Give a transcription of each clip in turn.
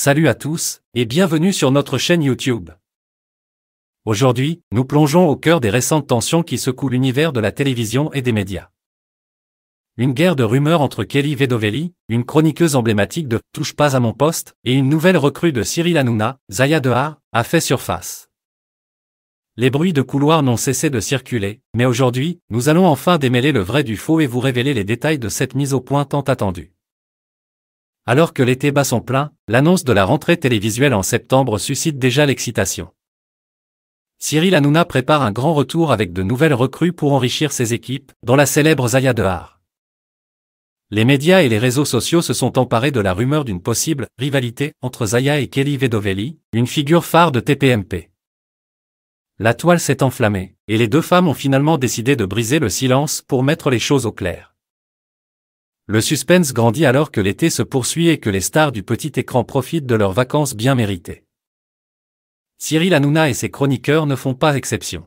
Salut à tous, et bienvenue sur notre chaîne YouTube. Aujourd'hui, nous plongeons au cœur des récentes tensions qui secouent l'univers de la télévision et des médias. Une guerre de rumeurs entre Kelly Vedovelli, une chroniqueuse emblématique de Touche pas à mon poste, et une nouvelle recrue de Cyril Hanouna, Zaya Dehar, a fait surface. Les bruits de couloirs n'ont cessé de circuler, mais aujourd'hui, nous allons enfin démêler le vrai du faux et vous révéler les détails de cette mise au point tant attendue. Alors que l'été bat son plein, l'annonce de la rentrée télévisuelle en septembre suscite déjà l'excitation. Cyril Hanouna prépare un grand retour avec de nouvelles recrues pour enrichir ses équipes, dont la célèbre Zaya Dehar. Les médias et les réseaux sociaux se sont emparés de la rumeur d'une possible rivalité entre Zaya et Kelly Vedovelli, une figure phare de TPMP. La toile s'est enflammée, et les deux femmes ont finalement décidé de briser le silence pour mettre les choses au clair. Le suspense grandit alors que l'été se poursuit et que les stars du petit écran profitent de leurs vacances bien méritées. Cyril Hanouna et ses chroniqueurs ne font pas exception.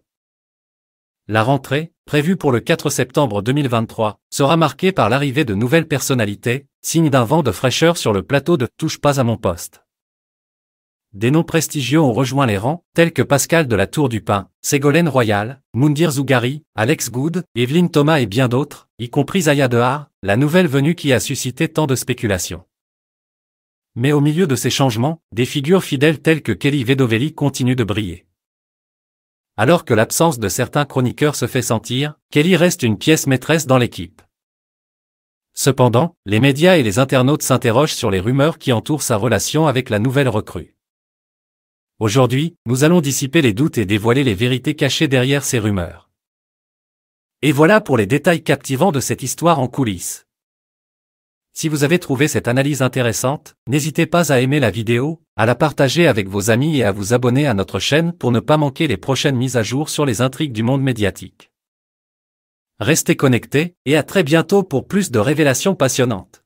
La rentrée, prévue pour le 4 septembre 2023, sera marquée par l'arrivée de nouvelles personnalités, signe d'un vent de fraîcheur sur le plateau de Touche pas à mon poste. Des noms prestigieux ont rejoint les rangs, tels que Pascal de la Tour du Pin, Ségolène Royal, Mundir Zougari, Alex Good, Evelyne Thomas et bien d'autres, y compris Aya Dehar, la nouvelle venue qui a suscité tant de spéculations. Mais au milieu de ces changements, des figures fidèles telles que Kelly Vedovelli continuent de briller. Alors que l'absence de certains chroniqueurs se fait sentir, Kelly reste une pièce maîtresse dans l'équipe. Cependant, les médias et les internautes s'interrogent sur les rumeurs qui entourent sa relation avec la nouvelle recrue. Aujourd'hui, nous allons dissiper les doutes et dévoiler les vérités cachées derrière ces rumeurs. Et voilà pour les détails captivants de cette histoire en coulisses. Si vous avez trouvé cette analyse intéressante, n'hésitez pas à aimer la vidéo, à la partager avec vos amis et à vous abonner à notre chaîne pour ne pas manquer les prochaines mises à jour sur les intrigues du monde médiatique. Restez connectés et à très bientôt pour plus de révélations passionnantes.